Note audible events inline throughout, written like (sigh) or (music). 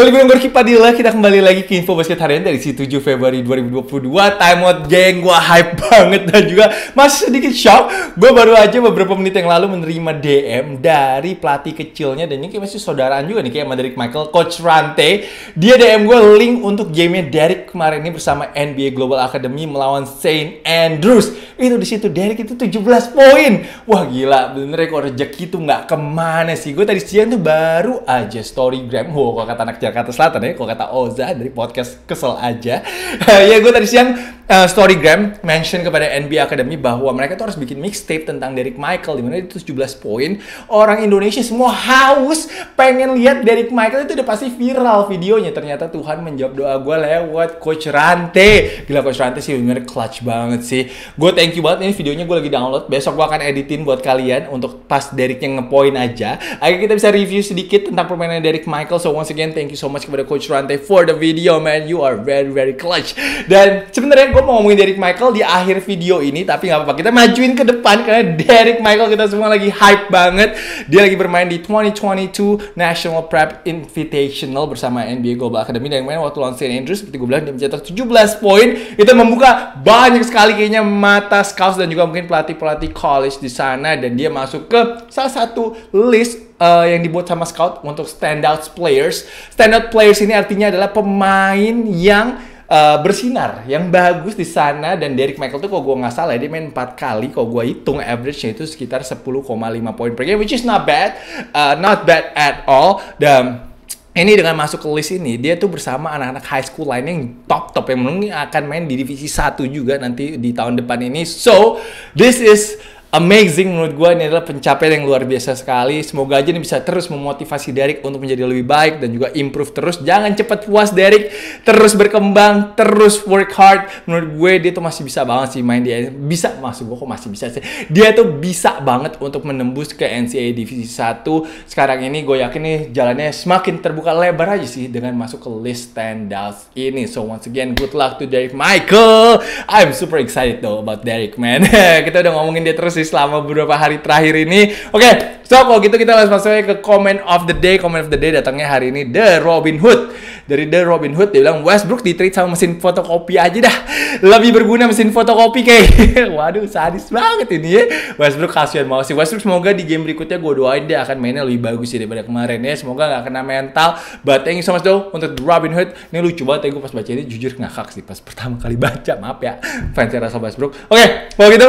Balik bareng Gorky Padilla, kita kembali lagi ke Info Basket Harian dari si 7 Februari 2022 Time out geng, gue hype (laughs) banget dan juga masih sedikit shock Gue baru aja beberapa menit yang lalu menerima DM dari pelatih kecilnya Dan ini kayak masih saudaraan juga nih, kayak sama Derek Michael, Coach Rante Dia DM gue link untuk gamenya Derek kemarin ini bersama NBA Global Academy melawan Saint Andrews Itu di situ Derek itu 17 poin Wah gila, bener kok rezeki tuh nggak kemana sih Gue tadi siang tuh baru aja storygram, wow kok kata anak Jakarta Selatan ya, kalau kata Oza dari podcast Kesel Aja. (laughs) ya gue tadi siang uh, Storygram mention kepada NBA Academy bahwa mereka tuh harus bikin mixtape tentang Derek Michael dimana itu 17 poin. Orang Indonesia semua haus pengen lihat Derek Michael itu udah pasti viral videonya. Ternyata Tuhan menjawab doa gue lewat Coach Rante. Gila Coach Rante sih bener clutch banget sih. Gue thank you banget ini videonya gue lagi download. Besok gue akan editin buat kalian untuk pas Derek Dereknya ngepoin aja. Agar kita bisa review sedikit tentang permainan Derek Michael. So once again thank you so much kepada Coach Rante for the video man. You are very very clutch. Dan sebenarnya gue mau ngomongin Derek Michael di akhir video ini, tapi nggak apa-apa. Kita majuin ke depan karena Derek Michael kita semua lagi hype banget. Dia lagi bermain di 2022 National Prep Invitational bersama NBA Global Academy dan main waktu lawan St. Andrews seperti gue bilang dia mencetak 17 poin. Itu membuka banyak sekali kayaknya mata scouts dan juga mungkin pelatih-pelatih college di sana dan dia masuk ke salah satu list uh, yang dibuat sama scout untuk standout players. Standout players ini artinya adalah pemain yang Uh, bersinar yang bagus di sana dan Derek Michael tuh kalau gue nggak salah ya, dia main 4 kali kalau gue hitung average-nya itu sekitar 10,5 poin per game which is not bad uh, not bad at all dan ini dengan masuk ke list ini dia tuh bersama anak-anak high school lain yang top top yang mungkin akan main di divisi 1 juga nanti di tahun depan ini so this is amazing menurut gue ini adalah pencapaian yang luar biasa sekali. Semoga aja ini bisa terus memotivasi Derek untuk menjadi lebih baik dan juga improve terus. Jangan cepat puas Derek, terus berkembang, terus work hard. Menurut gue dia tuh masih bisa banget sih main dia bisa masuk gue kok masih bisa sih. Dia tuh bisa banget untuk menembus ke NCAA Divisi 1. Sekarang ini gue yakin nih jalannya semakin terbuka lebar aja sih dengan masuk ke list standouts ini. So once again good luck to Derek Michael. I'm super excited though about Derek man. (laughs) Kita udah ngomongin dia terus sih selama beberapa hari terakhir ini. Oke, okay, so kalau gitu kita langsung masuk ke comment of the day. Comment of the day datangnya hari ini The Robin Hood. Dari The Robin Hood dia bilang Westbrook ditreat sama mesin fotokopi aja dah. Lebih berguna mesin fotokopi kayak. (laughs) Waduh, sadis banget ini ya. Westbrook kasihan mau sih. Westbrook semoga di game berikutnya gue doain dia akan mainnya lebih bagus sih daripada kemarin ya. Semoga gak kena mental. But thank you so much though untuk The Robin Hood. Ini lucu banget ya gue pas baca ini jujur ngakak sih pas pertama kali baca. Maaf ya fans rasa Westbrook. Oke, okay, kalau gitu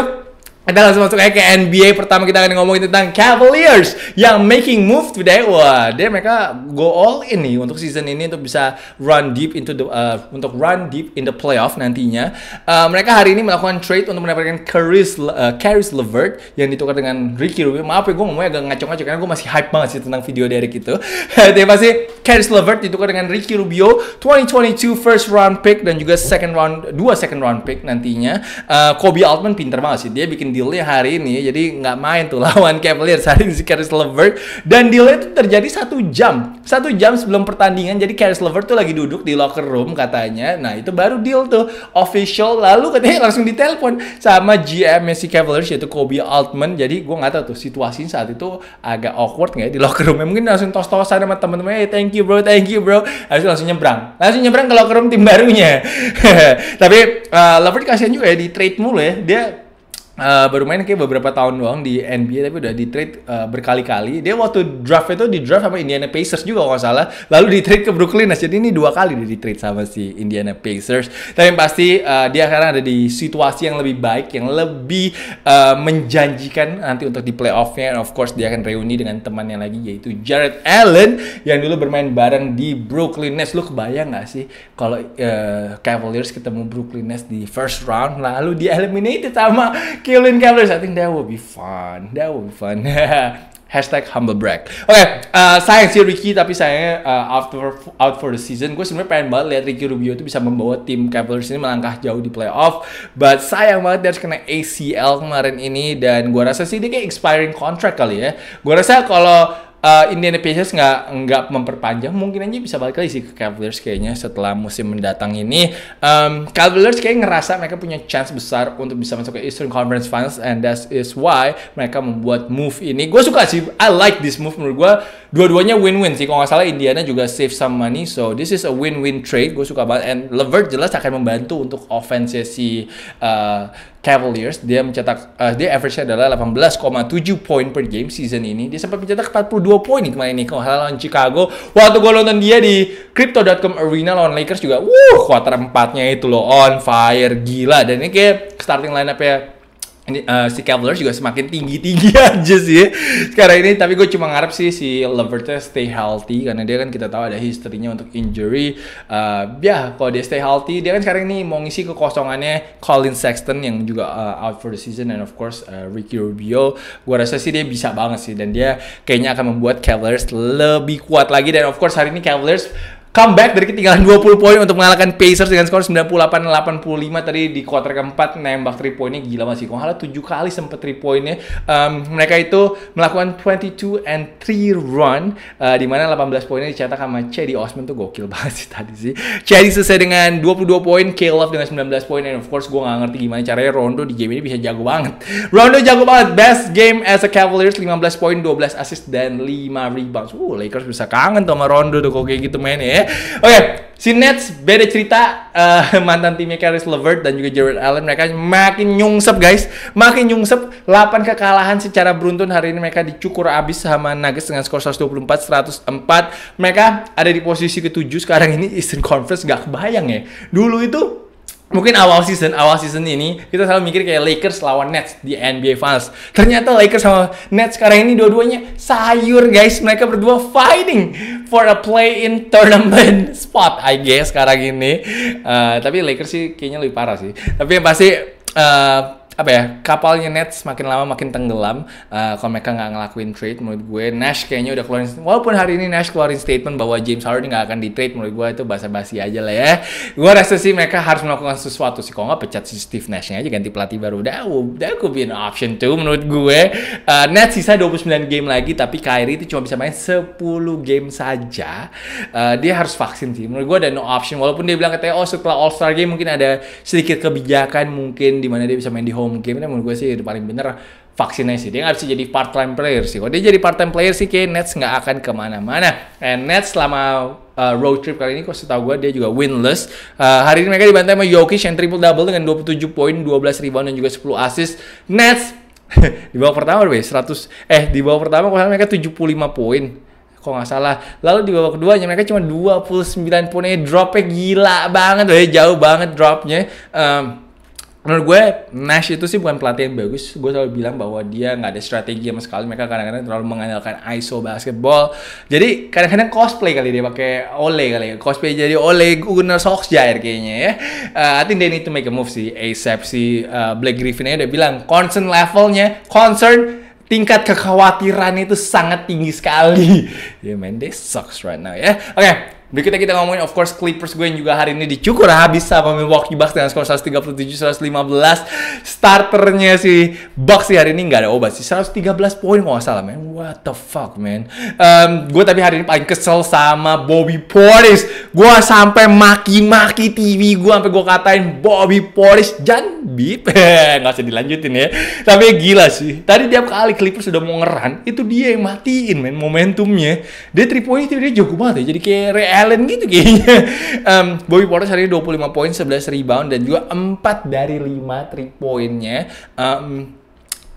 kita langsung masuk aja ke NBA pertama kita akan ngomongin tentang Cavaliers yang making move today. Wah, dia mereka go all in nih untuk season ini untuk bisa run deep into the uh, untuk run deep in the playoff nantinya. Uh, mereka hari ini melakukan trade untuk mendapatkan Caris uh, Caris Levert yang ditukar dengan Ricky Rubio. Maaf ya, gue ngomongnya agak ngaco-ngaco karena gue masih hype banget sih tentang video dari itu. (laughs) dia pasti Caris Levert ditukar dengan Ricky Rubio 2022 first round pick dan juga second round dua second round pick nantinya. Uh, Kobe Altman pinter banget sih. Dia bikin dealnya hari ini jadi nggak main tuh (laughs) lawan Cavaliers hari ini si Caris Levert dan dealnya itu terjadi satu jam satu jam sebelum pertandingan jadi Caris Levert tuh lagi duduk di locker room katanya nah itu baru deal tuh official lalu katanya (laughs) langsung ditelepon sama GM si Cavaliers yaitu Kobe Altman jadi gue nggak tahu tuh situasi saat itu agak awkward nggak ya di locker room mungkin langsung tos-tosan sama temen-temennya hey, thank you bro thank you bro harus langsung nyebrang langsung nyebrang ke locker room tim barunya (laughs) tapi uh, Levert kasihan juga ya di trade mulu ya dia uh, baru main kayak beberapa tahun doang di NBA tapi udah di trade uh, berkali-kali. Dia waktu draft itu di draft sama Indiana Pacers juga kalau salah, lalu di trade ke Brooklyn Nets. Jadi ini dua kali dia di trade sama si Indiana Pacers. Tapi yang pasti uh, dia sekarang ada di situasi yang lebih baik, yang lebih uh, menjanjikan nanti untuk di playoffnya. And of course dia akan reuni dengan temannya lagi yaitu Jared Allen yang dulu bermain bareng di Brooklyn Nets. Lu kebayang gak sih kalau uh, Cavaliers ketemu Brooklyn Nets di first round lalu di eliminated sama Killing calories, I think that will be fun. That will be fun. (laughs) Hashtag humble brag. Oke, okay, uh, sayang sih Ricky, tapi sayangnya uh, after out for the season, gue sebenarnya pengen banget lihat Ricky Rubio itu bisa membawa tim Cavaliers ini melangkah jauh di playoff. But sayang banget dia harus kena ACL kemarin ini dan gue rasa sih dia kayak expiring contract kali ya. Gue rasa kalau uh, Indiana Pacers nggak nggak memperpanjang mungkin aja bisa balik lagi sih ke Cavaliers kayaknya setelah musim mendatang ini um, Cavaliers kayak ngerasa mereka punya chance besar untuk bisa masuk ke Eastern Conference Finals and that is why mereka membuat move ini gue suka sih I like this move menurut gue dua-duanya win-win sih kalau nggak salah Indiana juga save some money so this is a win-win trade gue suka banget and Levert jelas akan membantu untuk offense si uh, Cavaliers dia mencetak uh, dia average adalah 18,7 poin per game season ini dia sempat mencetak 42 poin kemarin nih kalau lawan Chicago waktu gue nonton dia di crypto.com arena lawan Lakers juga wuh kuarter empatnya itu loh on fire gila dan ini kayak starting lineup ya uh, si Cavaliers juga semakin tinggi-tinggi (laughs) aja sih sekarang ini tapi gue cuma ngarep sih si Levertes stay healthy karena dia kan kita tahu ada historinya untuk injury uh, ya kalau dia stay healthy dia kan sekarang ini mau ngisi kekosongannya Colin Sexton yang juga uh, out for the season and of course uh, Ricky Rubio gue rasa sih dia bisa banget sih dan dia kayaknya akan membuat Cavaliers lebih kuat lagi dan of course hari ini Cavaliers comeback dari ketinggalan 20 poin untuk mengalahkan Pacers dengan skor 98-85 tadi di kuarter keempat nembak 3 poinnya gila masih halah 7 kali sempat 3 poinnya um, mereka itu melakukan 22 and 3 run uh, di mana 18 poinnya dicetak sama Chedi Osman tuh gokil (laughs) banget sih tadi sih Chedi selesai dengan 22 poin Caleb dengan 19 poin and of course gue gak ngerti gimana caranya Rondo di game ini bisa jago banget Rondo jago banget best game as a Cavaliers 15 poin 12 assist dan 5 rebounds uh Lakers bisa kangen sama Rondo tuh kok kayak gitu mainnya ya Ya. Oke, okay. si Nets beda cerita uh, (laughs) mantan timnya Karis Levert dan juga Jared Allen mereka makin nyungsep guys, makin nyungsep 8 kekalahan secara beruntun hari ini mereka dicukur abis sama Nuggets dengan skor 124 104. Mereka ada di posisi ketujuh sekarang ini Eastern Conference gak kebayang ya. Dulu itu mungkin awal season, awal season ini kita selalu mikir kayak Lakers lawan Nets di NBA Finals. Ternyata Lakers sama Nets sekarang ini dua-duanya sayur guys. Mereka berdua fighting for a play-in tournament (laughs) spot I guess sekarang ini. Uh, tapi Lakers sih kayaknya lebih parah sih. Tapi yang pasti uh, apa ya kapalnya Nets makin lama makin tenggelam uh, kalau mereka nggak ngelakuin trade menurut gue Nash kayaknya udah keluarin walaupun hari ini Nash keluarin statement bahwa James Harden nggak akan di trade menurut gue itu basa-basi aja lah ya gue rasa sih mereka harus melakukan sesuatu sih kalau nggak pecat si Steve Nashnya aja ganti pelatih baru udah udah could be an option tuh menurut gue uh, eh, Nets sisa 29 game lagi tapi Kyrie itu cuma bisa main 10 game saja uh, dia harus vaksin sih menurut gue ada no option walaupun dia bilang katanya oh setelah All Star game mungkin ada sedikit kebijakan mungkin di mana dia bisa main di home game ini menurut gue sih paling bener vaksinasi. Dia nggak bisa jadi part time player sih. Kalau dia jadi part time player sih kayak Nets nggak akan kemana-mana. And Nets selama uh, road trip kali ini kok setahu gue dia juga winless. Uh, hari ini mereka dibantai sama Yoki yang triple double dengan 27 poin, 12 rebound dan juga 10 assist. Nets (laughs) di bawah pertama deh 100 ya? eh di bawah pertama kalau mereka 75 poin kok nggak salah. Lalu di babak kedua mereka cuma 29 poinnya dropnya gila banget, deh, jauh banget dropnya. Um, menurut gue Nash itu sih bukan pelatih yang bagus gue selalu bilang bahwa dia nggak ada strategi sama sekali mereka kadang-kadang terlalu mengandalkan ISO basketball jadi kadang-kadang cosplay kali dia pakai Ole kali ya cosplay jadi Ole Gunnar Solskjaer kayaknya ya uh, I think they need to make a move sih ASAP si uh, eh, Black Griffin aja ya. udah bilang concern levelnya concern tingkat kekhawatiran itu sangat tinggi sekali. Ya (laughs) yeah, man, they sucks right now ya. Yeah. Oke, okay, Berikutnya kita ngomongin of course Clippers gue yang juga hari ini dicukur habis sama Milwaukee Bucks dengan skor 137-115. Starternya si Bucks sih hari ini nggak ada obat sih. 113 poin kalau nggak salah man. What the fuck man. Um, gue tapi hari ini paling kesel sama Bobby Portis. Gue sampai maki-maki TV gue sampai gue katain Bobby Portis jangan beep. (laughs) Eh, nggak usah dilanjutin ya. Tapi gila sih. Tadi tiap kali Clippers sudah mau ngeran itu dia yang matiin men momentumnya. Dia 3 point itu dia jago banget ya. Jadi kayak Allen gitu kayaknya. Um, (laughs) Bobby Porter hari ini 25 poin, 11 rebound dan juga 4 dari 5 3 poinnya. Um,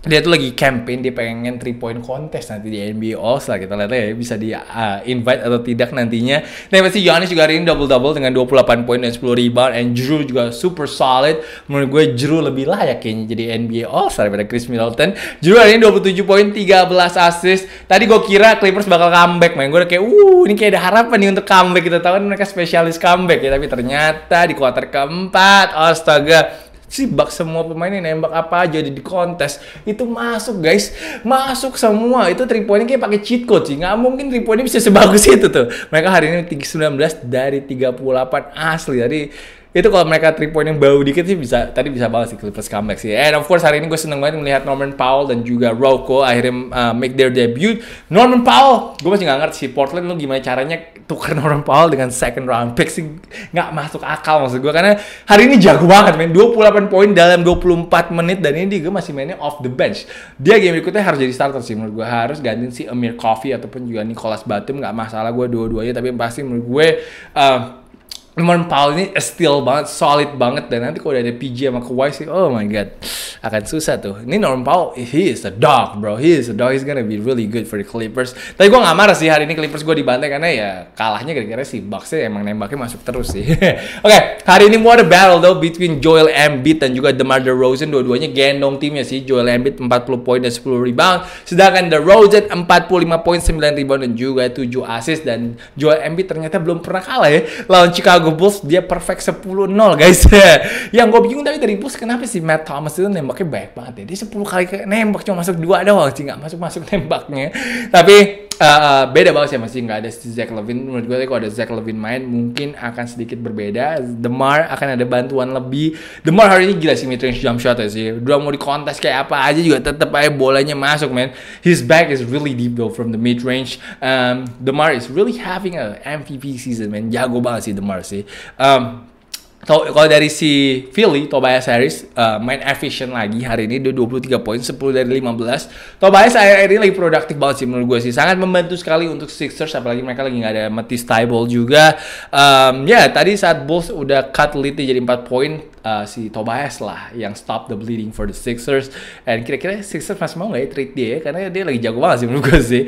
dia tuh lagi campaign dia pengen three point contest nanti di NBA All Star kita lihat ya bisa di uh, invite atau tidak nantinya. Nah pasti Giannis juga hari ini double double dengan 28 poin dan 10 rebound and Drew juga super solid. Menurut gue Drew lebih layak kayaknya jadi NBA All Star daripada Chris Middleton. Drew hari ini 27 poin 13 assist. Tadi gue kira Clippers bakal comeback main gue udah kayak uh ini kayak ada harapan nih untuk comeback kita tahu kan mereka spesialis comeback ya tapi ternyata di kuarter keempat astaga bak semua pemain yang nembak apa aja di kontes itu masuk guys, masuk semua. Itu three pointnya kayak pakai cheat code sih. Nggak mungkin three pointnya bisa sebagus (laughs) itu tuh. Mereka hari ini 19 dari 38 asli. dari itu kalau mereka three point yang bau dikit sih bisa tadi bisa banget sih Clippers comeback sih. And of course hari ini gue seneng banget melihat Norman Powell dan juga Rocco akhirnya uh, make their debut. Norman Powell, gue masih nggak ngerti si Portland lo gimana caranya tuker (laughs) Norman Powell dengan second round pick sih nggak masuk akal maksud gue karena hari ini jago banget main 28 poin dalam 24 menit dan ini gue masih mainnya off the bench. Dia game berikutnya harus jadi starter sih menurut gue harus gantiin si Amir Coffee ataupun juga Nicholas Batum nggak masalah gue dua-duanya tapi pasti menurut gue uh, Norman Powell ini steel banget, solid banget dan nanti kalau udah ada PG sama Kawhi sih, oh my god, akan susah tuh. Ini Norman Powell, he is a dog bro, he is a dog, he's gonna be really good for the Clippers. Tapi gue gak marah sih hari ini Clippers gue dibantai karena ya kalahnya gara-gara si Bucksnya emang nembaknya masuk terus sih. (laughs) Oke, okay, hari ini mau ada battle though between Joel Embiid dan juga DeMar DeRozan, dua-duanya gendong timnya sih. Joel Embiid 40 poin dan 10 rebound, sedangkan DeRozan 45 poin, 9 rebound dan juga 7 assist dan Joel Embiid ternyata belum pernah kalah ya lawan Chicago Chicago Bulls dia perfect 10-0 guys. (laughs) Ya. yang gue bingung tapi dari Bulls kenapa sih Matt Thomas itu nembaknya baik banget ya. Dia 10 kali nembak cuma masuk dua doang sih nggak masuk-masuk nembaknya. Tapi uh, beda banget sih masih nggak ada si Zach Levine menurut gue kalau ada Zach Levine main mungkin akan sedikit berbeda Demar akan ada bantuan lebih Demar hari ini gila sih mid range jump shot ya sih dua mau di kontes kayak apa aja juga tetap aja bolanya masuk man his back is really deep though from the mid range um, Demar is really having a MVP season man jago banget sih Demar sih um, kalau dari si Philly, Tobias Harris uh, main efficient lagi hari ini dia 23 poin 10 dari 15. Tobias Harris akhir ini lagi produktif banget sih menurut gue sih. Sangat membantu sekali untuk Sixers apalagi mereka lagi nggak ada mati Tybal juga. Um, ya, yeah, tadi saat Bulls udah cut lead jadi 4 poin uh, si Tobias lah yang stop the bleeding for the Sixers. And kira-kira Sixers masih mau nggak ya treat dia ya? Karena dia lagi jago banget sih menurut gue sih.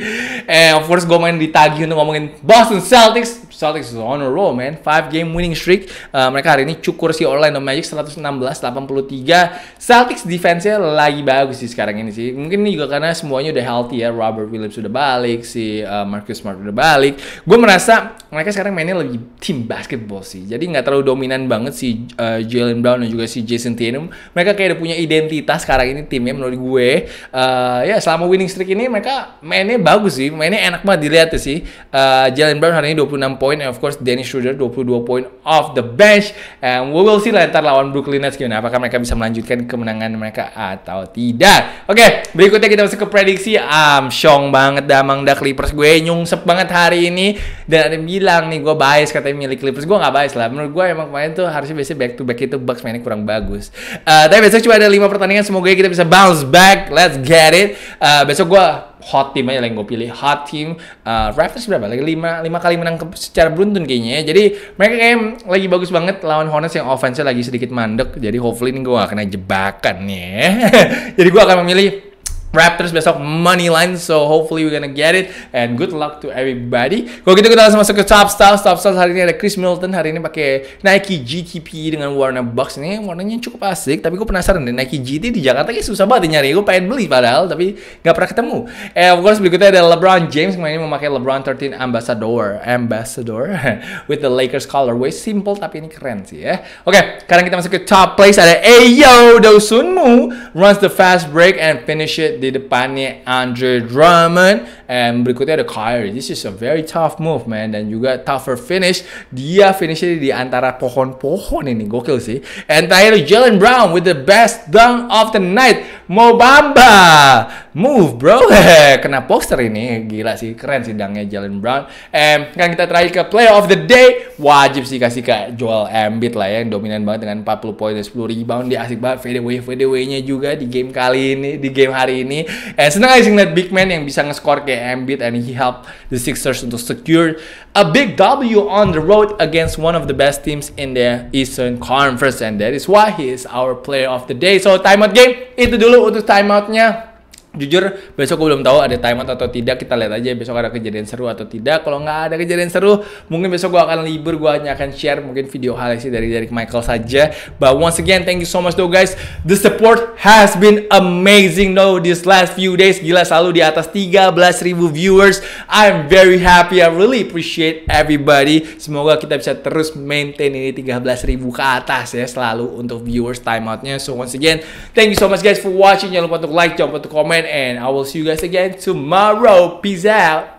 And of course gue main ditagih untuk ngomongin Boston Celtics. Celtics is on a roll man. 5 game winning streak. Uh, mereka hari ini cukur si Orlando Magic 116 83. Celtics defense-nya lagi bagus sih sekarang ini sih. Mungkin ini juga karena semuanya udah healthy ya. Robert Williams sudah balik, si eh, Marcus Smart udah balik. Gue merasa mereka sekarang mainnya lebih tim basketball sih. Jadi nggak terlalu dominan banget si uh, eh, Jalen Brown dan juga si Jason Tatum. Mereka kayak udah punya identitas sekarang ini timnya menurut gue. Uh, ya selama winning streak ini mereka mainnya bagus sih. Mainnya enak banget dilihat sih. Uh, Jalen Brown hari ini 26 poin, of course Dennis Schroeder 22 poin off the bench And we will see lah ntar lawan Brooklyn Nets gimana apakah mereka bisa melanjutkan kemenangan mereka atau tidak oke okay, berikutnya kita masuk ke prediksi am um, syong banget damang Da Clippers gue nyungsep banget hari ini dan ada yang bilang nih gue bias katanya milik Clippers gue gak bias lah menurut gue emang kemarin tuh harusnya biasanya back to back itu Bucks mainnya kurang bagus uh, tapi besok cuma ada 5 pertandingan semoga kita bisa bounce back let's get it uh, besok gue hot team aja yang gue pilih hot team uh, Raptors berapa lagi lima lima kali menang secara beruntun kayaknya ya. jadi mereka kayak lagi bagus banget lawan Hornets yang offense lagi sedikit mandek jadi hopefully ini gue gak kena jebakan nih ya. (laughs) jadi gue akan memilih Raptors besok money line so hopefully we're gonna get it and good luck to everybody kalau gitu kita langsung masuk ke top stars top stars hari ini ada Chris Middleton hari ini pakai Nike GTP dengan warna box ini warnanya cukup asik tapi gue penasaran deh Nike GT di Jakarta kayak susah banget nyari gue pengen beli padahal tapi nggak pernah ketemu eh of course berikutnya ada LeBron James kemarin memakai LeBron 13 Ambassador Ambassador (laughs) with the Lakers colorway simple tapi ini keren sih ya oke okay, sekarang kita masuk ke top place ada Ayo Dosunmu runs the fast break and finish it di depannya Andre Drummond and berikutnya ada Kyrie this is a very tough move man dan juga tougher finish dia finishnya di antara pohon-pohon ini gokil sih and terakhir Jalen Brown with the best dunk of the night Mau Bamba Move bro. (laughs) Kena poster ini. Gila sih. Keren sidangnya Jalen Brown. Eh, kan kita terakhir ke play of the day. Wajib sih kasih ke Joel Embiid lah ya. Yang dominan banget dengan 40 poin dan 10 rebound. Dia asik banget. VdW VdW nya juga di game kali ini. Di game hari ini. Eh, seneng aja ngeliat big man yang bisa nge-score kayak Embiid. And he helped the Sixers untuk secure a big W on the road against one of the best teams in the Eastern Conference. And that is why he is our player of the day. So timeout game. Itu dulu dulu untuk timeoutnya jujur besok gue belum tahu ada timeout atau tidak kita lihat aja besok ada kejadian seru atau tidak kalau nggak ada kejadian seru mungkin besok gue akan libur gue hanya akan share mungkin video sih dari dari Michael saja but once again thank you so much though guys the support has been amazing though this last few days gila selalu di atas 13.000 viewers I'm very happy I really appreciate everybody semoga kita bisa terus maintain ini 13 13.000 ke atas ya selalu untuk viewers timeoutnya so once again thank you so much guys for watching jangan lupa untuk like jangan lupa untuk comment and I will see you guys again tomorrow. Peace out.